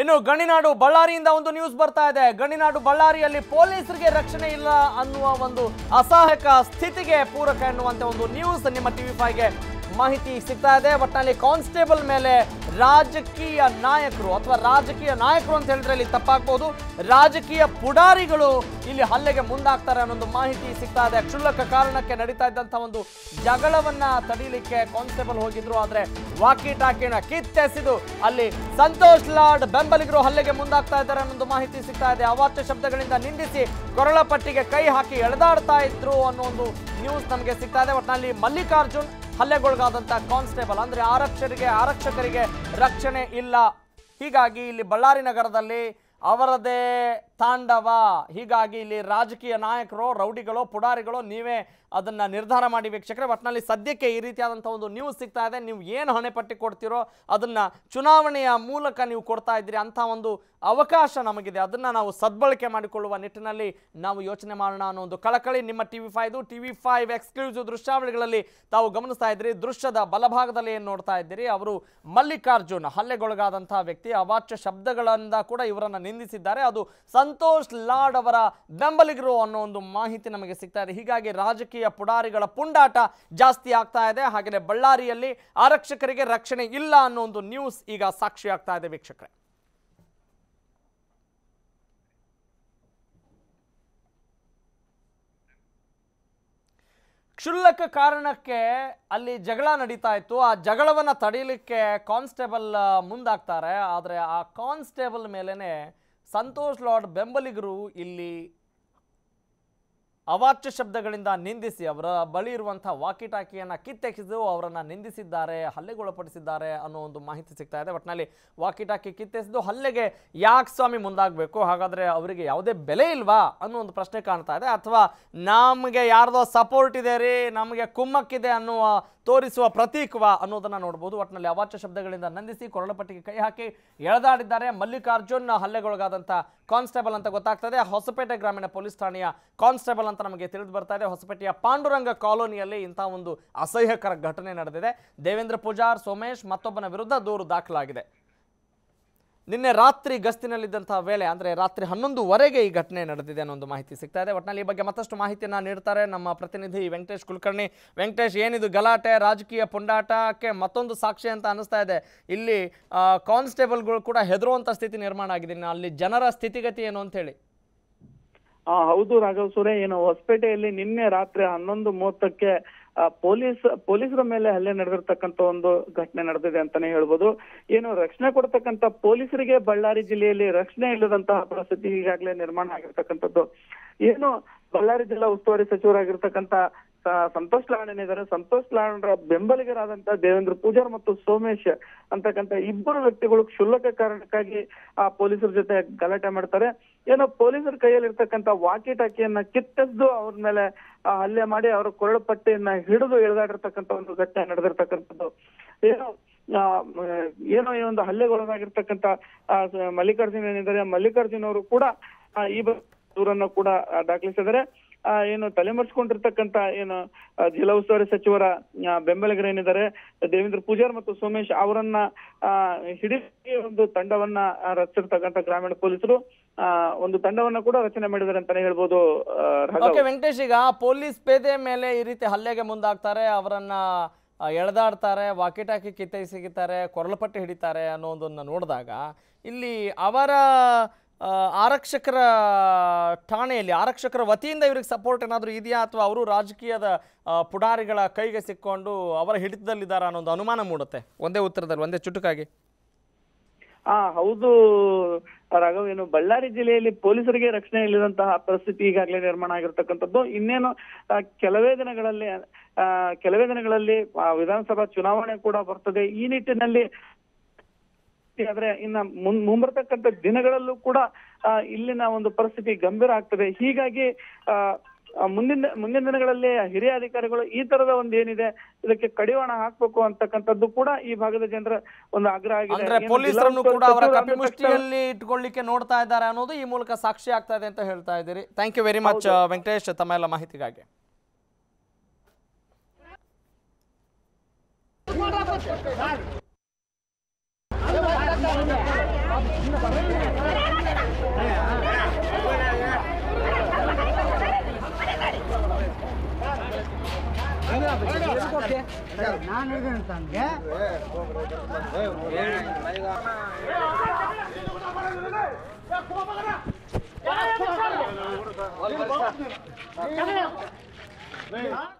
ಇನ್ನು ಗಣಿನಾಡು ಬಳ್ಳಾರಿಯಿಂದ ಒಂದು ನ್ಯೂಸ್ ಬರ್ತಾ ಇದೆ ಗಣಿನಾಡು ಬಳ್ಳಾರಿಯಲ್ಲಿ ಪೊಲೀಸರಿಗೆ ರಕ್ಷಣೆ ಇಲ್ಲ ಅನ್ನುವ ಒಂದು ಅಸಹಾಯಕ ಸ್ಥಿತಿಗೆ ಪೂರಕ ಎನ್ನುವಂತೆ ಒಂದು ನ್ಯೂಸ್ ನಿಮ್ಮ ಟಿವಿ ಫೈವ್ಗೆ ಮಾಹಿತಿ ಸಿಗ್ತಾ ಇದೆ ಒಟ್ಟಿನಲ್ಲಿ ಕಾನ್ಸ್ಟೇಬಲ್ ಮೇಲೆ ರಾಜಕೀಯ ನಾಯಕರು ಅಥವಾ ರಾಜಕೀಯ ನಾಯಕರು ಅಂತ ಹೇಳಿದ್ರೆ ಇಲ್ಲಿ ತಪ್ಪಾಗ್ಬೋದು ರಾಜಕೀಯ ಪುಡಾರಿಗಳು ಇಲ್ಲಿ ಹಲ್ಲೆಗೆ ಮುಂದಾಗ್ತಾರೆ ಅನ್ನೋದು ಮಾಹಿತಿ ಸಿಗ್ತಾ ಇದೆ ಕ್ಷುಲ್ಲಕ ಕಾರಣಕ್ಕೆ ನಡೀತಾ ಇದ್ದಂಥ ಒಂದು ಜಗಳವನ್ನ ತಡೀಲಿಕ್ಕೆ ಕಾನ್ಸ್ಟೇಬಲ್ ಹೋಗಿದ್ರು ಆದ್ರೆ ವಾಕಿ ಟಾಕಿನ ಕಿತ್ತೆಸೆದು ಅಲ್ಲಿ ಸಂತೋಷ್ ಲಾಡ್ ಬೆಂಬಲಿಗರು ಹಲ್ಲೆಗೆ ಮುಂದಾಗ್ತಾ ಇದ್ದಾರೆ ಅನ್ನೋದು ಮಾಹಿತಿ ಸಿಗ್ತಾ ಇದೆ ಅವಾಚ್ಯ ಶಬ್ದಗಳಿಂದ ನಿಂದಿಸಿ ಕೊರಳ ಪಟ್ಟಿಗೆ ಕೈ ಹಾಕಿ ಎಳೆದಾಡ್ತಾ ಇದ್ರು ಅನ್ನೋ ಒಂದು ನ್ಯೂಸ್ ನಮಗೆ ಸಿಗ್ತಾ ಇದೆ ಒಟ್ಟಿನಲ್ಲಿ ಮಲ್ಲಿಕಾರ್ಜುನ್ ಹಲ್ಲೆಗೊಳಗಾದಂಥ ಕಾನ್ಸ್ಟೇಬಲ್ ಅಂದ್ರೆ ಆರಕ್ಷರಿಗೆ ಆರಕ್ಷಕರಿಗೆ ರಕ್ಷಣೆ ಇಲ್ಲ ಹೀಗಾಗಿ ಇಲ್ಲಿ ಬಳ್ಳಾರಿ ನಗರದಲ್ಲಿ ಅವರದೇ ತಾಂಡವ ಹೀಗಾಗಿ ಇಲ್ಲಿ ರಾಜಕೀಯ ನಾಯಕರು ರೌಡಿಗಳು ಪುಡಾರಿಗಳು ನೀವೇ ಅದನ್ನು ನಿರ್ಧಾರ ಮಾಡಿ ವೀಕ್ಷಕರೇ ಒಟ್ಟಿನಲ್ಲಿ ಸದ್ಯಕ್ಕೆ ಈ ರೀತಿಯಾದಂಥ ಒಂದು ನ್ಯೂಸ್ ಸಿಗ್ತಾ ಇದೆ ನೀವು ಏನು ಹೊಣೆ ಪಟ್ಟಿ ಕೊಡ್ತೀರೋ ಅದನ್ನು ಚುನಾವಣೆಯ ಮೂಲಕ ನೀವು ಕೊಡ್ತಾ ಇದ್ದೀರಿ ಅಂಥ ಒಂದು ಅವಕಾಶ ನಮಗಿದೆ ಅದನ್ನು ನಾವು ಸದ್ಬಳಕೆ ಮಾಡಿಕೊಳ್ಳುವ ನಿಟ್ಟಿನಲ್ಲಿ ನಾವು ಯೋಚನೆ ಮಾಡೋಣ ಅನ್ನೋ ಒಂದು ಕಳಕಳಿ ನಿಮ್ಮ T V five T V five exclusive ದೃಶ್ಯಾವಳಿಗಳಲ್ಲಿ ತಾವು ಗಮನಿಸ್ತಾ ಇದ್ದೀರಿ ದೃಶ್ಯದ ಬಲಭಾಗದಲ್ಲಿ ಏನು ನೋಡ್ತಾ ಇದ್ದೀರಿ ಅವರು ಮಲ್ಲಿಕಾರ್ಜುನ್ ಹಲ್ಲೆಗೊಳಗಾದಂಥ ವ್ಯಕ್ತಿ ಅವಾಚ್ಯ ಶಬ್ದಗಳಿಂದ ಕೂಡ ಇವರನ್ನು ನಿಂದಿಸಿದ್ದಾರೆ ಅದು ಸಂ ಸಂತೋಷ್ ಲಾಡ್ ಅವರ ಬೆಂಬಲಿಗರು ಅನ್ನೋ ಒಂದು ಮಾಹಿತಿ ನಮಗೆ ಸಿಗ್ತಾ ಇದೆ ಹೀಗಾಗಿ ರಾಜಕೀಯ ಪುಡಾರಿಗಳ ಪುಂಡಾಟ ಜಾಸ್ತಿ ಆಗ್ತಾ ಇದೆ ಹಾಗೆಯೇ ಬಳ್ಳಾರಿಯಲ್ಲಿ ಆರಕ್ಷಕರಿಗೆ ರಕ್ಷಣೆ ಇಲ್ಲ ಅನ್ನೋ ಒಂದು ನ್ಯೂಸ್ ಈಗ ಸಾಕ್ಷಿ ಆಗ್ತಾ ಇದೆ ವೀಕ್ಷಕರೇ ಕ್ಷುಲ್ಲಕ ಕಾರಣಕ್ಕೆ ಅಲ್ಲಿ ಜಗಳ ನಡೀತಾ ಇತ್ತು ಆ ಜಗಳವನ್ನು ತಡೆಯಲಿಕ್ಕೆ ಕಾನ್ಸ್ಟೇಬಲ್ ಮುಂದಾಗ್ತಾರೆ ಆದರೆ ಆ ಕಾನ್ಸ್ಟೇಬಲ್ ಮೇಲೇ ಸಂತೋಷ್ ಲಾರ್ಡ್ ಬೆಂಬಲಿಗರು ಇಲ್ಲಿ ಅವಾಚ್ಯ ಶಬ್ದಗಳಿಂದ ನಿಂದಿಸಿ ಅವರ ಬಳಿ ಇರುವಂಥ ವಾಕಿಟಾಕಿಯನ್ನು ಕಿತ್ತೆಸಿದು ಅವರನ್ನು ನಿಂದಿಸಿದ್ದಾರೆ ಹಲ್ಲೆಗೊಳಪಡಿಸಿದ್ದಾರೆ ಅನ್ನೋ ಒಂದು ಮಾಹಿತಿ ಸಿಗ್ತಾ ಇದೆ ಒಟ್ಟಿನಲ್ಲಿ ವಾಕಿಟಾಕಿ ಕಿತ್ತೆಸಿದು ಹಲ್ಲೆಗೆ ಯಾಕೆ ಸ್ವಾಮಿ ಮುಂದಾಗಬೇಕು ಹಾಗಾದರೆ ಅವರಿಗೆ ಯಾವುದೇ ಬೆಲೆ ಇಲ್ವಾ ಅನ್ನೋ ಒಂದು ಪ್ರಶ್ನೆ ಕಾಣ್ತಾ ಇದೆ ಅಥವಾ ನಮಗೆ ಯಾರ್ದೋ ಸಪೋರ್ಟ್ ಇದೆ ರೀ ನಮಗೆ ಕುಮ್ಮಕ್ಕಿದೆ ಅನ್ನುವ ತೋರಿಸುವ ಪ್ರತೀಕವ ಅನ್ನೋದನ್ನು ನೋಡ್ಬೋದು ಒಟ್ಟಿನಲ್ಲಿ ಅವಾಚ್ಯ ಶಬ್ದಗಳಿಂದ ನಂದಿಸಿ ಕೊರಳಪಟ್ಟಿಗೆ ಕೈ ಹಾಕಿ ಎಳೆದಾಡಿದ್ದಾರೆ ಮಲ್ಲಿಕಾರ್ಜುನ್ ಹಲ್ಲೆಗೊಳಗಾದಂಥ ಕಾನ್ಸ್ಟೇಬಲ್ ಅಂತ ಗೊತ್ತಾಗ್ತದೆ ಹೊಸಪೇಟೆ ಗ್ರಾಮೀಣ ಪೊಲೀಸ್ ಠಾಣೆಯ ಕಾನ್ಸ್ಟೇಬಲ್ ಅಂತ ನಮಗೆ ತಿಳಿದು ಬರ್ತಾ ಇದೆ ಹೊಸಪೇಟೆಯ ಪಾಂಡುರಂಗ ಕಾಲೋನಿಯಲ್ಲಿ ಇಂಥ ಒಂದು ಅಸಹ್ಯಕರ ಘಟನೆ ನಡೆದಿದೆ ದೇವೇಂದ್ರ ಪೂಜಾರ್ ಸೋಮೇಶ್ ಮತ್ತೊಬ್ಬನ ವಿರುದ್ಧ ದೂರು ದಾಖಲಾಗಿದೆ ನಿನ್ನೆ ರಾತ್ರಿ ಗಸ್ತಿನಲ್ಲಿದ್ದಂತಹ ವೇಳೆ ಅಂದರೆ ರಾತ್ರಿ ಹನ್ನೊಂದುವರೆಗೆ ಈ ಘಟನೆ ನಡೆದಿದೆ ಅನ್ನೋ ಒಂದು ಮಾಹಿತಿ ಸಿಗ್ತಾ ಇದೆ ಒಟ್ಟಿನಲ್ಲಿ ಈ ಬಗ್ಗೆ ಮತ್ತಷ್ಟು ಮಾಹಿತಿಯನ್ನು ನೀಡ್ತಾರೆ ನಮ್ಮ ಪ್ರತಿನಿಧಿ ವೆಂಕಟೇಶ್ ಕುಲಕರ್ಣಿ ವೆಂಕಟೇಶ್ ಏನಿದು ಗಲಾಟೆ ರಾಜಕೀಯ ಪುಂಡಾಟಕ್ಕೆ ಮತ್ತೊಂದು ಸಾಕ್ಷಿ ಅಂತ ಅನಿಸ್ತಾ ಇದೆ ಇಲ್ಲಿ ಕಾನ್ಸ್ಟೇಬಲ್ಗಳು ಕೂಡ ಹೆದರುವಂಥ ಸ್ಥಿತಿ ನಿರ್ಮಾಣ ಆಗಿದೆ ಅಲ್ಲಿ ಜನರ ಸ್ಥಿತಿಗತಿ ಏನು ಅಂತ ಹೇಳಿ ಹೌದು ರಾಘವ್ ಸುರೇ ಏನು ಹೊಸಪೇಟೆಯಲ್ಲಿ ನಿನ್ನೆ ರಾತ್ರಿ ಹನ್ನೊಂದು ಮೂವತ್ತಕ್ಕೆ ಪೊಲೀಸ್ ಪೊಲೀಸರ ಮೇಲೆ ಹಲ್ಲೆ ನಡೆದಿರ್ತಕ್ಕಂತ ಒಂದು ಘಟನೆ ನಡೆದಿದೆ ಅಂತಾನೆ ಹೇಳ್ಬೋದು ಏನು ರಕ್ಷಣೆ ಕೊಡ್ತಕ್ಕಂಥ ಪೊಲೀಸರಿಗೆ ಬಳ್ಳಾರಿ ಜಿಲ್ಲೆಯಲ್ಲಿ ರಕ್ಷಣೆ ಇಲ್ಲದಂತಹ ಪರಿಸ್ಥಿತಿ ಈಗಾಗಲೇ ನಿರ್ಮಾಣ ಆಗಿರ್ತಕ್ಕಂಥದ್ದು ಏನು ಬಳ್ಳಾರಿ ಜಿಲ್ಲಾ ಉಸ್ತುವಾರಿ ಸಚಿವರಾಗಿರ್ತಕ್ಕಂಥ ಸಂತೋಷ್ ಲಾಣ್ ಏನಿದ್ದಾರೆ ಸಂತೋಷ್ ಲಾಡ್ರ ಬೆಂಬಲಿಗರಾದಂತ ದೇವೇಂದ್ರ ಪೂಜಾರ್ ಮತ್ತು ಸೋಮೇಶ್ ಅಂತಕ್ಕಂಥ ಇಬ್ಬರು ವ್ಯಕ್ತಿಗಳು ಕ್ಷುಲ್ಲಕ ಕಾರಣಕ್ಕಾಗಿ ಆ ಪೊಲೀಸರ ಜೊತೆ ಗಲಾಟೆ ಮಾಡ್ತಾರೆ ಏನೋ ಪೊಲೀಸರ ಕೈಯಲ್ಲಿರ್ತಕ್ಕಂಥ ವಾಕಿ ಟಾಕಿಯನ್ನ ಕಿತ್ತೆದ್ದು ಅವ್ರ ಮೇಲೆ ಹಲ್ಲೆ ಮಾಡಿ ಅವರ ಕೊರಳು ಪಟ್ಟಿಯನ್ನ ಹಿಡಿದು ಎಳೆದಾಡಿರ್ತಕ್ಕಂಥ ಒಂದು ಘಟನೆ ನಡೆದಿರ್ತಕ್ಕಂಥದ್ದು ಏನೋ ಏನೋ ಈ ಒಂದು ಹಲ್ಲೆಗೊಳಗಾಗಿರ್ತಕ್ಕಂಥ ಮಲ್ಲಿಕಾರ್ಜುನ್ ಏನಿದ್ದಾರೆ ಮಲ್ಲಿಕಾರ್ಜುನ್ ಅವರು ಕೂಡ ಈ ದೂರನ್ನು ಕೂಡ ದಾಖಲಿಸಿದ್ದಾರೆ ಏನು ತಲೆಮರೆಸ್ಕೊಂಡಿರ್ತಕ್ಕಂತ ಏನು ಜಿಲ್ಲಾ ಉಸ್ತುವಾರಿ ಸಚಿವರ ಬೆಂಬಲಿಗರೇನಿದ್ದಾರೆ ದೇವೇಂದ್ರ ಪೂಜಾರ್ ಮತ್ತು ಸೋಮೇಶ್ ಅವರನ್ನ ಹಿಡಿದಿ ಒಂದು ತಂಡವನ್ನ ರಚಿಸಿರ್ತಕ್ಕಂತ ಗ್ರಾಮೀಣ ಪೊಲೀಸರು ಒಂದು ತಂಡವನ್ನ ಕೂಡ ರಚನೆ ಮಾಡಿದ್ದಾರೆ ಅಂತಾನೆ ಹೇಳ್ಬೋದು ವೆಂಕಟೇಶ್ ಈಗ ಪೊಲೀಸ್ ಪೇದೆ ಮೇಲೆ ಈ ರೀತಿ ಹಲ್ಲೆಗೆ ಮುಂದಾಗ್ತಾರೆ ಅವರನ್ನ ಎಳೆದಾಡ್ತಾರೆ ವಾಕಿಟಾಕಿ ಕಿತ್ತೈ ಸಿಗಿತಾರೆ ಕೊರಳಪಟ್ಟಿ ಹಿಡಿತಾರೆ ಅನ್ನೋದನ್ನ ನೋಡಿದಾಗ ಇಲ್ಲಿ ಅವರ ಆರಕ್ಷಕರ ಠಾಣೆಯಲ್ಲಿ ಆರಕ್ಷಕರ ವತಿಯಿಂದ ಇವರಿಗೆ ಸಪೋರ್ಟ್ ಏನಾದರೂ ಇದೆಯಾ ಅಥವಾ ಅವರು ರಾಜಕೀಯದ ಪುಡಾರಿಗಳ ಕೈಗೆ ಸಿಕ್ಕೊಂಡು ಅವರ ಹಿಡಿತದಲ್ಲಿದ್ದಾರೆ ಅನ್ನೋ ಒಂದು ಅನುಮಾನ ಮೂಡುತ್ತೆ ಒಂದೇ ಉತ್ತರದಲ್ಲಿ ಒಂದೇ ಚುಟುಕಾಗಿ ಆ ಹೌದು ರಾಘವೇನು ಬಳ್ಳಾರಿ ಜಿಲ್ಲೆಯಲ್ಲಿ ಪೊಲೀಸರಿಗೆ ರಕ್ಷಣೆ ಇಲ್ಲದಂತಹ ಪರಿಸ್ಥಿತಿ ಈಗಾಗಲೇ ನಿರ್ಮಾಣ ಆಗಿರ್ತಕ್ಕಂಥದ್ದು ಇನ್ನೇನು ಕೆಲವೇ ದಿನಗಳಲ್ಲಿ ಕೆಲವೇ ದಿನಗಳಲ್ಲಿ ವಿಧಾನಸಭಾ ಚುನಾವಣೆ ಕೂಡ ಬರ್ತದೆ ಈ ನಿಟ್ಟಿನಲ್ಲಿ ಆದ್ರೆ ಇನ್ನ ಮುನ್ ಮುಂಬರ್ತಕ್ಕಂಥ ದಿನಗಳಲ್ಲೂ ಕೂಡ ಇಲ್ಲಿನ ಒಂದು ಪರಿಸ್ಥಿತಿ ಗಂಭೀರ ಆಗ್ತದೆ ಹೀಗಾಗಿ ಮುಂದಿನ ಮುಂದಿನ ದಿನಗಳಲ್ಲಿ ಹಿರಿಯ ಅಧಿಕಾರಿಗಳು ಈ ತರದ ಒಂದು ಏನಿದೆ ಇದಕ್ಕೆ ಕಡಿವಾಣ ಹಾಕ್ಬೇಕು ಅಂತಕ್ಕಂಥದ್ದು ಕೂಡ ಈ ಭಾಗದ ಜನರ ಒಂದು ಆಗ್ರಹ ಆಗಿದೆ ಪೊಲೀಸರನ್ನು ಕೂಡ ಅವರ ಕಪಿಮುಷ್ಟಿಯಲ್ಲಿ ಇಟ್ಕೊಳ್ಳಿಕ್ಕೆ ನೋಡ್ತಾ ಇದ್ದಾರೆ ಅನ್ನೋದು ಈ ಮೂಲಕ ಸಾಕ್ಷಿ ಆಗ್ತಾ ಇದೆ ಅಂತ ಹೇಳ್ತಾ ಇದ್ದೀರಿ thank you very much Venkatesh ತಮ್ಮ ಎಲ್ಲ ಮಾಹಿತಿಗಾಗಿ நான் இருக்கேன் தங்க கோபகரா